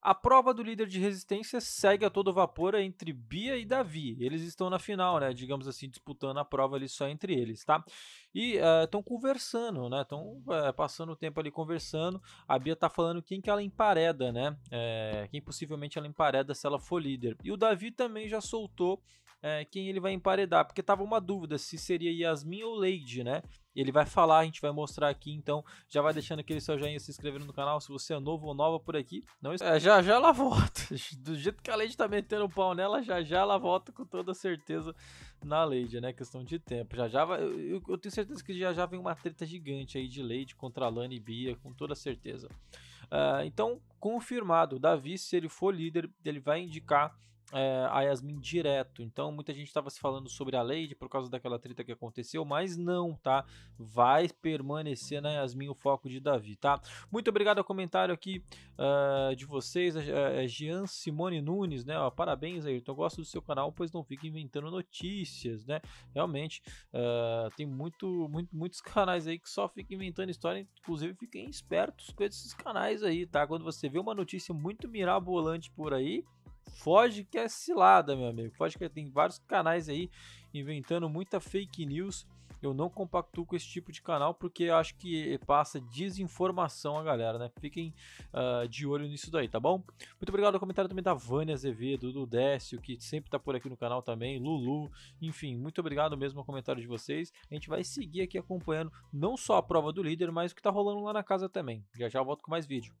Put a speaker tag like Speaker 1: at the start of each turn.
Speaker 1: A prova do líder de resistência segue a todo vapor entre Bia e Davi. Eles estão na final, né? Digamos assim, disputando a prova ali só entre eles, tá? E estão eh, uh, conversando, né? Estão uh, eh, passando o tempo ali conversando. A Bia tá falando quem que ela empareda, né? É, quem possivelmente ela empareda se ela for líder. E o Davi também já soltou é, quem ele vai emparedar, porque tava uma dúvida se seria Yasmin ou Lady, né? ele vai falar, a gente vai mostrar aqui, então já vai deixando aquele seu joinha, se inscrevendo no canal, se você é novo ou nova por aqui, não é, já já ela volta, do jeito que a Lady tá metendo o pau nela, já já ela volta com toda certeza na Lady, né, questão de tempo, já já vai, eu, eu tenho certeza que já já vem uma treta gigante aí de Lady contra Lani e Bia, com toda certeza. Uh, então, confirmado, Davi, se ele for líder, ele vai indicar é, a Yasmin direto. Então muita gente estava se falando sobre a Lady por causa daquela treta que aconteceu, mas não, tá? Vai permanecer na Yasmin o foco de Davi, tá? Muito obrigado ao comentário aqui uh, de vocês, a, eh, Jean Simone Nunes, né? parabéns, Ayrton. Eu gosto do seu canal, pois não fica inventando notícias, né? Realmente, uh, tem muito, muito, muitos canais aí que só ficam inventando história, inclusive fiquem espertos com esses canais aí, tá? Quando você vê uma notícia muito mirabolante por aí foge que é cilada, meu amigo. Foge que tem vários canais aí inventando muita fake news. Eu não compactuo com esse tipo de canal porque eu acho que passa desinformação a galera, né? Fiquem uh, de olho nisso daí, tá bom? Muito obrigado ao comentário também da Vânia Azevedo, do Décio, que sempre tá por aqui no canal também, Lulu, enfim, muito obrigado mesmo ao comentário de vocês. A gente vai seguir aqui acompanhando não só a prova do líder, mas o que tá rolando lá na casa também. Já já volto com mais vídeo.